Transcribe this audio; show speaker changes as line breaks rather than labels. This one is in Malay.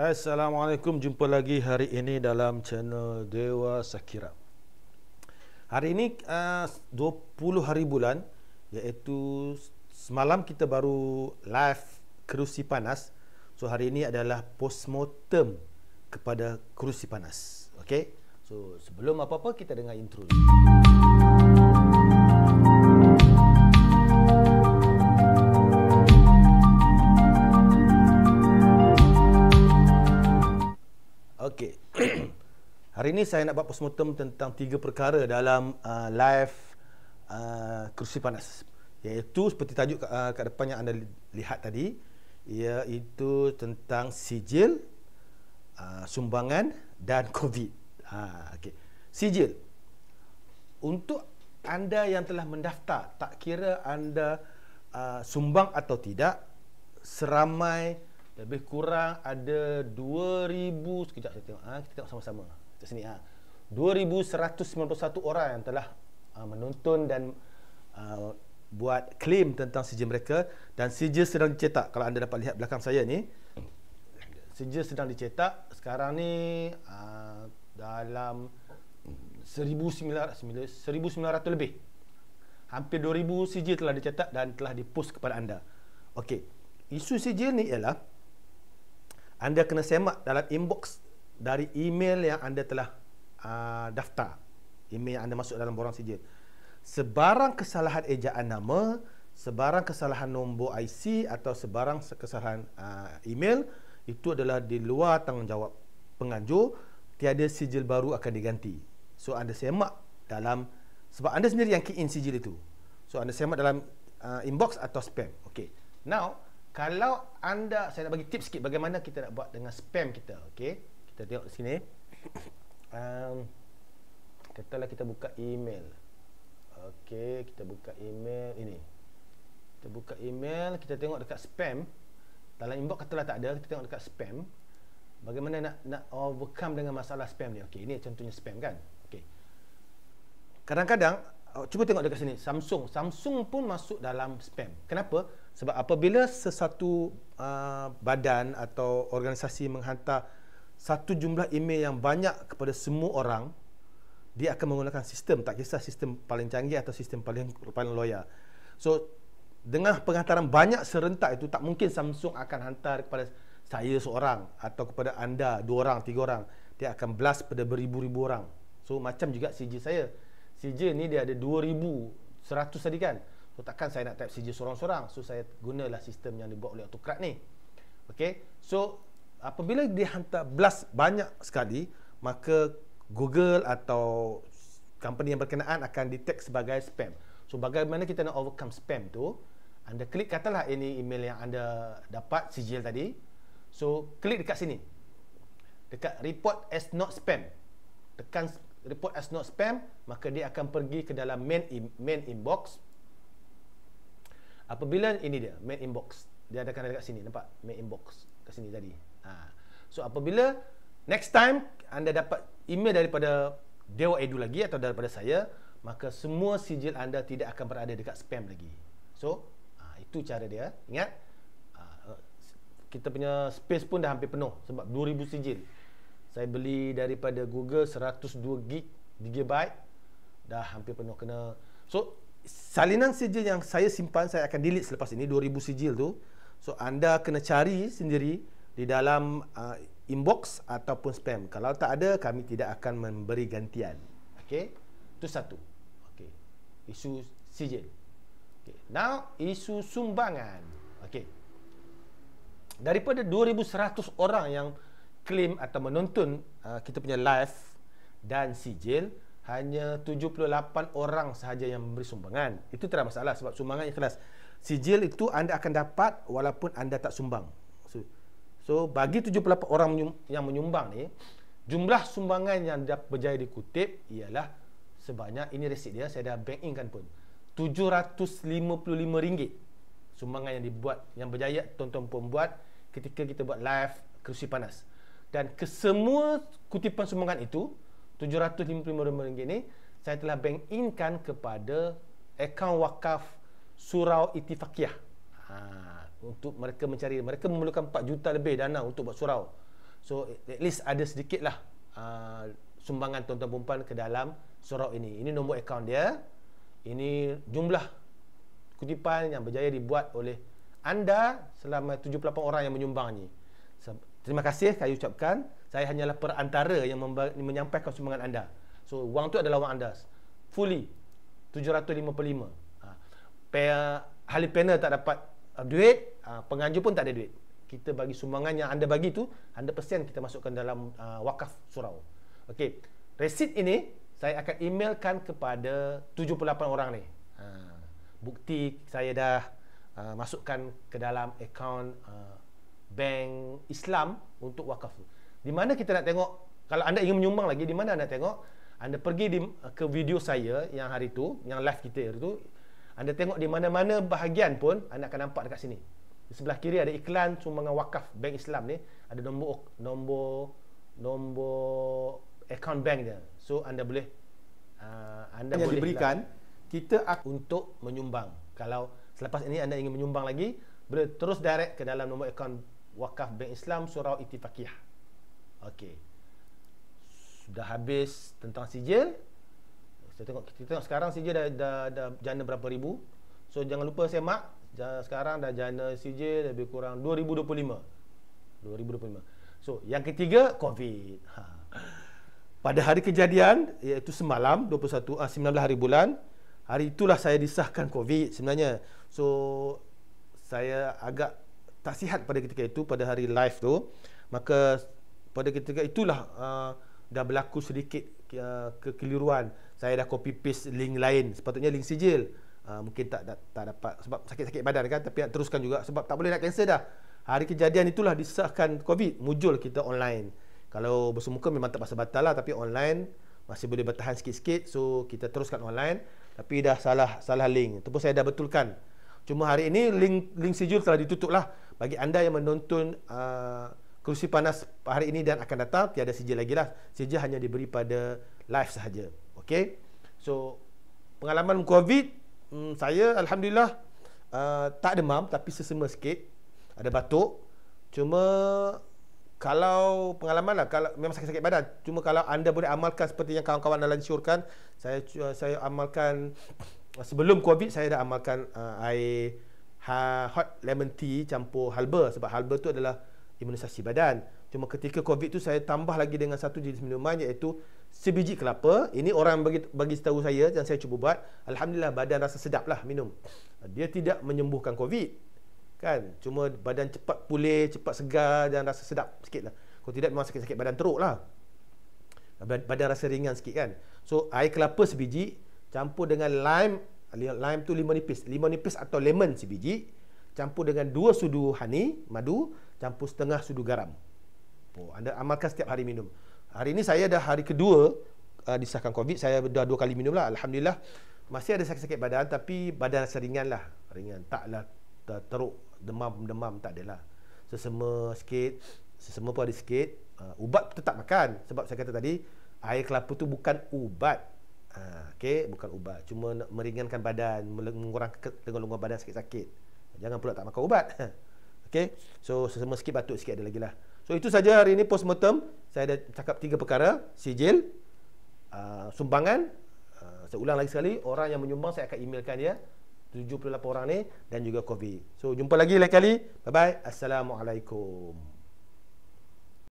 Assalamualaikum, jumpa lagi hari ini dalam channel Dewa Sakira Hari ini uh, 20 hari bulan Iaitu semalam kita baru live kerusi panas So hari ini adalah postmortem kepada kerusi panas Okay, so sebelum apa-apa kita dengar intro dulu Okey. Hari ini saya nak buat postmortem tentang tiga perkara dalam uh, live uh, kursi panas. Iaitu seperti tajuk uh, kat depan yang anda lihat tadi, iaitu tentang sijil, uh, sumbangan dan COVID. Ha, okay. Sijil. Untuk anda yang telah mendaftar, tak kira anda uh, sumbang atau tidak, seramai lebih kurang ada 2000 sekejap saya tengok ha, kita tengok sama-sama kat sini ha ah. 2191 orang yang telah uh, menonton dan uh, buat claim tentang sijil mereka dan sijil sedang dicetak kalau anda dapat lihat belakang saya ni sijil sedang dicetak sekarang ni uh, dalam 1900 1900 lebih hampir 2000 sijil telah dicetak dan telah dipost kepada anda okey isu sijil ni ialah anda kena semak dalam inbox dari email yang anda telah uh, daftar email yang anda masuk dalam borang sijil sebarang kesalahan ejaan nama sebarang kesalahan nombor IC atau sebarang kesalahan uh, email itu adalah di luar tanggungjawab penganjur tiada sijil baru akan diganti so anda semak dalam sebab anda sendiri yang key in sijil itu so anda semak dalam uh, inbox atau spam okay now kalau anda saya nak bagi tips sikit bagaimana kita nak buat dengan spam kita, okey. Kita tengok di sini. Um, katalah kita buka email. Okey, kita buka email ini. Kita buka email, kita tengok dekat spam. Dalam inbox katalah tak ada, kita tengok dekat spam. Bagaimana nak nak overcome dengan masalah spam ni? Okey, ini contohnya spam kan? Okey. Kadang-kadang oh, cuba tengok dekat sini Samsung, Samsung pun masuk dalam spam. Kenapa? Sebab apabila sesatu uh, badan atau organisasi menghantar satu jumlah email yang banyak kepada semua orang, dia akan menggunakan sistem, tak kisah sistem paling canggih atau sistem paling paling loyal. So, dengan penghantaran banyak serentak itu, tak mungkin Samsung akan hantar kepada saya seorang atau kepada anda dua orang, tiga orang. Dia akan blast pada beribu-ribu orang. So, macam juga CJ saya. CJ ni dia ada 2,100 tadi kan? So takkan saya nak type CJ sorang-sorang. So saya gunalah sistem yang dibuat oleh autocrat ni. okay? So apabila dia hantar blast banyak sekali, maka Google atau company yang berkenaan akan detect sebagai spam. So bagaimana kita nak overcome spam tu? Anda klik katalah ini email yang anda dapat sijil tadi. So klik dekat sini. Dekat report as not spam. Tekan report as not spam, maka dia akan pergi ke dalam main main inbox. Apabila ini dia, main inbox, Dia ada kan dekat sini, nampak? main inbox box. Kat sini tadi. Ha. So apabila next time anda dapat email daripada Dewa Edu lagi atau daripada saya, maka semua sijil anda tidak akan berada dekat spam lagi. So, ha, itu cara dia. Ingat? Ha, kita punya space pun dah hampir penuh sebab 2000 sijil. Saya beli daripada Google 102 GB, gigabyte dah hampir penuh kena. So, salinan sijil yang saya simpan saya akan delete selepas ini 2000 sijil tu so anda kena cari sendiri di dalam uh, inbox ataupun spam kalau tak ada kami tidak akan memberi gantian okey itu satu okey isu sijil okey now isu sumbangan okey daripada 2100 orang yang claim atau menonton uh, kita punya live dan sijil hanya 78 orang sahaja yang memberi sumbangan. Itu tidak masalah sebab sumbangan ikhlas. Sijil itu anda akan dapat walaupun anda tak sumbang. So, so bagi 78 orang yang menyumbang ni, jumlah sumbangan yang dah berjaya dikutip ialah sebanyak ini resit dia saya dah bank in kan pun. 755 ringgit sumbangan yang dibuat yang berjaya Tonton tuan pun buat ketika kita buat live kerusi panas. Dan kesemua kutipan sumbangan itu RM755 ni saya telah bank inkan kepada akaun wakaf surau itifakiyah ha, untuk mereka mencari mereka memerlukan 4 juta lebih dana untuk buat surau so at least ada sedikit lah uh, sumbangan tuan-tuan perempuan ke dalam surau ini ini nombor akaun dia ini jumlah kutipan yang berjaya dibuat oleh anda selama 78 orang yang menyumbang ni Terima kasih saya ucapkan. Saya hanyalah perantara yang menyampaikan sumbangan anda. So, wang tu adalah wang anda. Fully. 755. Ha. Ahli panel tak dapat uh, duit. Ha, penganjur pun tak ada duit. Kita bagi sumbangan yang anda bagi tu, 100% kita masukkan dalam uh, wakaf surau. Okey. Resit ini, saya akan emailkan kepada 78 orang ni. Ha. Bukti saya dah uh, masukkan ke dalam akaun uh, bank Islam untuk wakaf tu. Di mana kita nak tengok kalau anda ingin menyumbang lagi di mana anda tengok? Anda pergi di, ke video saya yang hari tu, yang live kita hari tu. Anda tengok di mana-mana bahagian pun anda akan nampak dekat sini. Di sebelah kiri ada iklan sumbangan wakaf bank Islam ni, ada nombor nombor nombor account bank dia. So anda boleh uh, anda yang boleh diberikan lah. kita ak- untuk menyumbang. Kalau selepas ini anda ingin menyumbang lagi, boleh terus direct ke dalam nombor account Wakaf Bank Islam Surau Itifakiyah Okey Sudah habis tentang sijil Saya tengok, kita tengok sekarang sijil dah, dah, dah jana berapa ribu So jangan lupa saya mak Sekarang dah jana sijil lebih kurang 2025 2025 So yang ketiga COVID ha. Pada hari kejadian iaitu semalam 21 19 ah, hari bulan hari itulah saya disahkan covid sebenarnya so saya agak tak sihat pada ketika itu pada hari live tu maka pada ketika itulah uh, dah berlaku sedikit uh, kekeliruan saya dah copy paste link lain sepatutnya link sijil uh, mungkin tak, tak tak dapat sebab sakit-sakit badan kan tapi nak teruskan juga sebab tak boleh nak cancel dah hari kejadian itulah disahkan covid muncul kita online kalau bersemuka memang tak pasal batal lah tapi online masih boleh bertahan sikit-sikit so kita teruskan online tapi dah salah salah link tu pun saya dah betulkan cuma hari ini link link sijil telah ditutup lah bagi anda yang menonton uh, kerusi panas hari ini dan akan datang tiada sijil lagi lah sijil hanya diberi pada live sahaja okay? so pengalaman covid hmm, saya Alhamdulillah uh, tak demam tapi sesema sikit ada batuk cuma kalau pengalaman lah kalau memang sakit-sakit badan cuma kalau anda boleh amalkan seperti yang kawan-kawan dah lansyurkan saya saya amalkan sebelum covid saya dah amalkan uh, air ha, hot lemon tea campur halba sebab halba tu adalah imunisasi badan. Cuma ketika COVID tu saya tambah lagi dengan satu jenis minuman iaitu sebiji kelapa. Ini orang bagi, bagi tahu saya dan saya cuba buat. Alhamdulillah badan rasa sedap lah minum. Dia tidak menyembuhkan COVID. Kan? Cuma badan cepat pulih, cepat segar dan rasa sedap sikit lah. Kalau tidak memang sakit-sakit badan teruk lah. Badan rasa ringan sikit kan. So air kelapa sebiji campur dengan lime lime tu lima nipis lima nipis atau lemon si biji, campur dengan dua sudu honey madu campur setengah sudu garam oh, anda amalkan setiap hari minum hari ini saya dah hari kedua uh, disahkan covid saya dah dua kali minum lah Alhamdulillah masih ada sakit-sakit badan tapi badan rasa ringan lah ringan taklah teruk demam-demam tak ada lah. sesema sikit sesema pun ada sikit uh, ubat tetap makan sebab saya kata tadi air kelapa tu bukan ubat Ha, okay, bukan ubat. Cuma meringankan badan, mengurangkan tegang-lengkung badan sakit-sakit. Jangan pula tak makan ubat. Okay, So sesama sikit batuk sikit ada lagi lah. So itu saja hari ini post mortem Saya dah cakap tiga perkara, sijil, uh, sumbangan, uh, saya ulang lagi sekali, orang yang menyumbang saya akan emailkan dia 78 orang ni dan juga COVID. So jumpa lagi lain kali. Bye bye. Assalamualaikum.